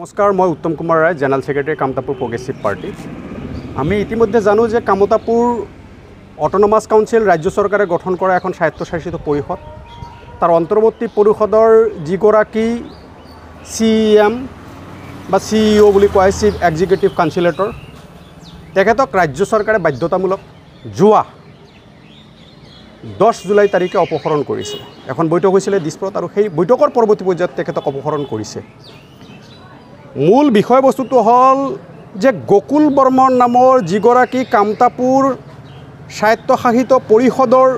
নমস্কাৰ মই Uttam Kumar Roy general secretary Kamtapur progressive party আমি ইতিমধ্যে জানো যে কামতাপুৰ অট'নমাছ কাউঞ্চিল ৰাজ্য চৰকাৰে গঠন কৰা এখন স্বায়ত্বশাসিত পৰিষদ তাৰ অন্তৰ্বৰ্তী পৰিষদৰ যিগৰাকী চি ই এম বা চি ই অ' বুলি কোৱা হয় চিফ এক্সিকিউটিভ কাউঞ্চিলেটৰ তেখেতক ৰাজ্য চৰকাৰে বাধ্যতামূলক যোৱা দহ জুলাই তাৰিখে অপসৰণ কৰিছে এখন বৈঠক হৈছিলে দিছপুৰত আৰু সেই বৈঠকৰ পৰৱৰ্তী পৰ্যায়ত তেখেতক অপসৰণ কৰিছে মূল বিষয়বস্তুটো হ'ল যে গকুল বৰ্মন নামৰ যিগৰাকী কামতাপুৰ স্বায়ত্তশাসিত পৰিষদৰ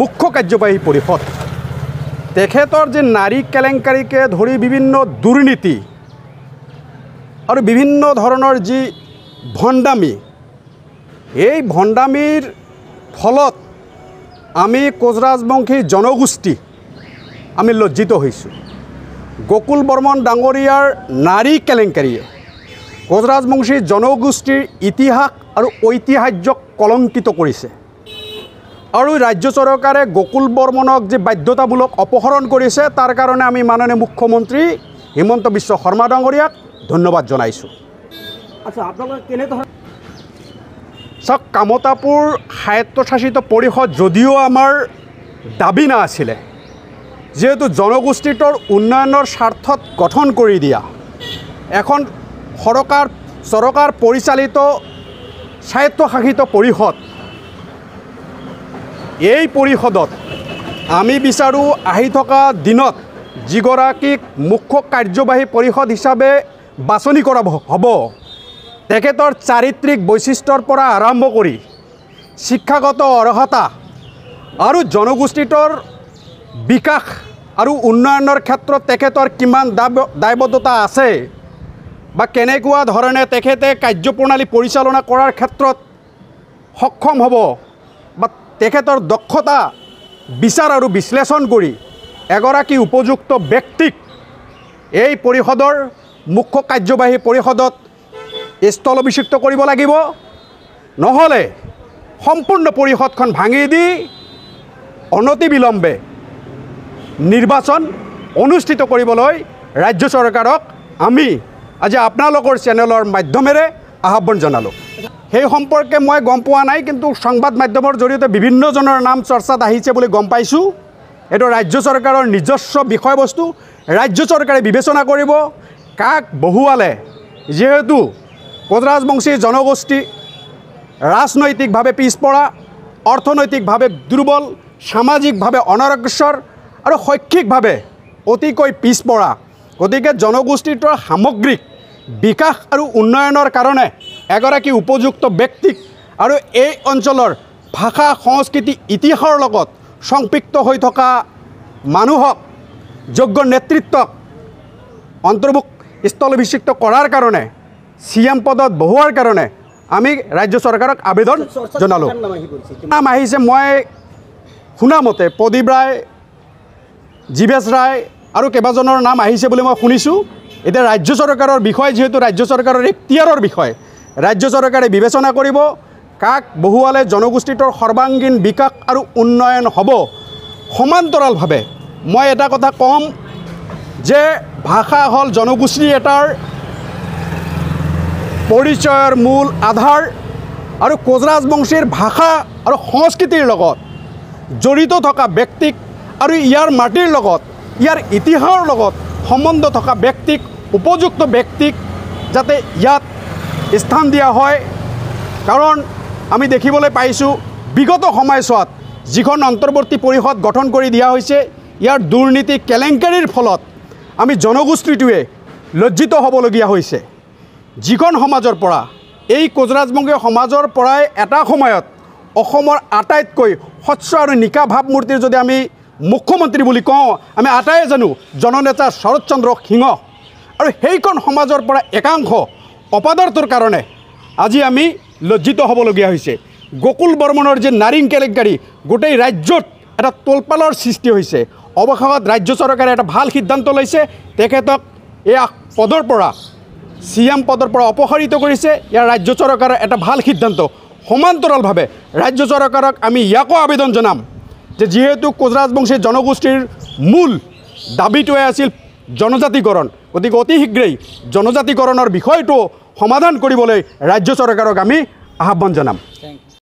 মুখ্য কাৰ্যবাহী পৰিষদ তেখেতৰ যি নাৰী কেলেংকাৰীকে ধৰি বিভিন্ন দুৰ্নীতি আৰু বিভিন্ন ধৰণৰ যি ভণ্ডামী এই ভণ্ডামীৰ ফলত আমি কোচৰাজবংশী জনগোষ্ঠী আমি লজ্জিত হৈছোঁ গকুল বৰ্মন ডাঙৰীয়াৰ নাৰী কেলেংকাৰীয়ে গজৰাজবংশী জনগোষ্ঠীৰ ইতিহাস আৰু ঐতিহাস্যক কলংকিত কৰিছে আৰু ৰাজ্য চৰকাৰে গকুল বৰ্মনক যি বাধ্যতামূলক অপহৰণ কৰিছে তাৰ কাৰণে আমি মাননীয় মুখ্যমন্ত্ৰী হিমন্ত বিশ্ব শৰ্মা ডাঙৰীয়াক ধন্যবাদ জনাইছোঁ চাওক কামতাপুৰ স্বায়ত্তশাসিত পৰিষদ যদিও আমাৰ দাবী না আছিলে যিহেতু জনগোষ্ঠীটোৰ উন্নয়নৰ স্বাৰ্থত গঠন কৰি দিয়া এখন চৰকাৰ চৰকাৰ পৰিচালিত স্বায়ত্তশাসিত পৰিষদ এই পৰিষদত আমি বিচাৰোঁ আহি থকা দিনত যিগৰাকীক মুখ্য কাৰ্যবাহী পৰিষদ হিচাপে বাছনি কৰা হ'ব তেখেতৰ চাৰিত্ৰিক বৈশিষ্ট্যৰ পৰা আৰম্ভ কৰি শিক্ষাগত অৰ্হতা আৰু জনগোষ্ঠীটোৰ বিকাশ আৰু উন্নয়নৰ ক্ষেত্ৰত তেখেতৰ কিমান দাব দায়বদ্ধতা আছে বা কেনেকুৱা ধৰণে তেখেতে কাৰ্যপ্ৰণালী পৰিচালনা কৰাৰ ক্ষেত্ৰত সক্ষম হ'ব বা তেখেতৰ দক্ষতা বিচাৰ আৰু বিশ্লেষণ কৰি এগৰাকী উপযুক্ত ব্যক্তিক এই পৰিষদৰ মুখ্য কাৰ্যবাহী পৰিষদত স্থলভিষিক্ত কৰিব লাগিব নহ'লে সম্পূৰ্ণ পৰিষদখন ভাঙি দি অনতি বিলম্বে নিৰ্বাচন অনুষ্ঠিত কৰিবলৈ ৰাজ্য চৰকাৰক আমি আজি আপোনালোকৰ চেনেলৰ মাধ্যমেৰে আহ্বান জনালোঁ সেই সম্পৰ্কে মই গম পোৱা নাই কিন্তু সংবাদ মাধ্যমৰ জৰিয়তে বিভিন্নজনৰ নাম চৰ্চাত আহিছে বুলি গম পাইছোঁ এইটো ৰাজ্য চৰকাৰৰ নিজস্ব বিষয়বস্তু ৰাজ্য চৰকাৰে বিবেচনা কৰিব কাক বহুৱালে যিহেতু কোটৰাজবংশী জনগোষ্ঠী ৰাজনৈতিকভাৱে পিছপৰা অৰ্থনৈতিকভাৱে দুৰ্বল সামাজিকভাৱে অনগ্ৰসৰ আৰু শৈক্ষিকভাৱে অতিকৈ পিছপৰা গতিকে জনগোষ্ঠীটোৰ সামগ্ৰিক বিকাশ আৰু উন্নয়নৰ কাৰণে এগৰাকী উপযুক্ত ব্যক্তিক আৰু এই অঞ্চলৰ ভাষা সংস্কৃতি ইতিহাসৰ লগত সম্পৃক্ত হৈ থকা মানুহক যোগ্য নেতৃত্বক অন্তৰ্ভুক্ত স্থলভিষিক্ত কৰাৰ কাৰণে চি এম পদত বহোৱাৰ কাৰণে আমি ৰাজ্য চৰকাৰক আবেদন জনালোঁ নাম আহিছে মই শুনামতে প্ৰদীপ ৰায় জীৱেশ ৰায় আৰু কেইবাজনৰ নাম আহিছে বুলি মই শুনিছোঁ এতিয়া ৰাজ্য চৰকাৰৰ বিষয় যিহেতু ৰাজ্য চৰকাৰৰ এক্তিয়াৰৰ বিষয় ৰাজ্য চৰকাৰে বিবেচনা কৰিব কাক বহুৱালে জনগোষ্ঠীটোৰ সৰ্বাংগীন বিকাশ আৰু উন্নয়ন হ'ব সমান্তৰালভাৱে মই এটা কথা ক'ম যে ভাষা হ'ল জনগোষ্ঠী এটাৰ পৰিচয়ৰ মূল আধাৰ আৰু কোজৰাজবংশীৰ ভাষা আৰু সংস্কৃতিৰ লগত জড়িত থকা ব্যক্তিক আৰু ইয়াৰ মাটিৰ লগত ইয়াৰ ইতিহাসৰ লগত সম্বন্ধ থকা ব্যক্তিক উপযুক্ত ব্যক্তিক যাতে ইয়াত স্থান দিয়া হয় কাৰণ আমি দেখিবলৈ পাইছোঁ বিগত সময়ছোৱাত যিখন অন্তৰ্বৰ্তী পৰিষদ গঠন কৰি দিয়া হৈছে ইয়াৰ দুৰ্নীতি কেলেংকাৰীৰ ফলত আমি জনগোষ্ঠীটোৱে লজ্জিত হ'বলগীয়া হৈছে যিখন সমাজৰ পৰা এই কোজৰাজবংগীয় সমাজৰ পৰাই এটা সময়ত অসমৰ আটাইতকৈ স্বচ্ছ আৰু নিকা ভাৱমূৰ্তিৰ যদি আমি মুখ্যমন্ত্ৰী বুলি কওঁ আমি আটাই জানো জননেতা শৰৎ চন্দ্ৰ সিংহ আৰু সেইখন সমাজৰ পৰা একাংশ অপাদাৰ্থৰ কাৰণে আজি আমি লজ্জিত হ'বলগীয়া হৈছে গকুল বৰ্মনৰ যে নাৰিং কেলেংকাৰী গোটেই ৰাজ্যত এটা তোলপালৰ সৃষ্টি হৈছে অৱশেষত ৰাজ্য চৰকাৰে এটা ভাল সিদ্ধান্ত লৈছে তেখেতক এয়া পদৰ পৰা চি এম পদৰ পৰা অপসাৰিত কৰিছে ইয়াৰ ৰাজ্য চৰকাৰৰ এটা ভাল সিদ্ধান্ত সমান্তৰালভাৱে ৰাজ্য চৰকাৰক আমি ইয়াকো আবেদন জনাম যে যিহেতু কোচরাজ বংশী জনগোষ্ঠীৰ মূল দাবীটোৱে আছিল জনজাতিকৰণ গতিকে অতি শীঘ্ৰেই জনজাতিকৰণৰ বিষয়টো সমাধান কৰিবলৈ ৰাজ্য চৰকাৰক আমি আহ্বান জনাম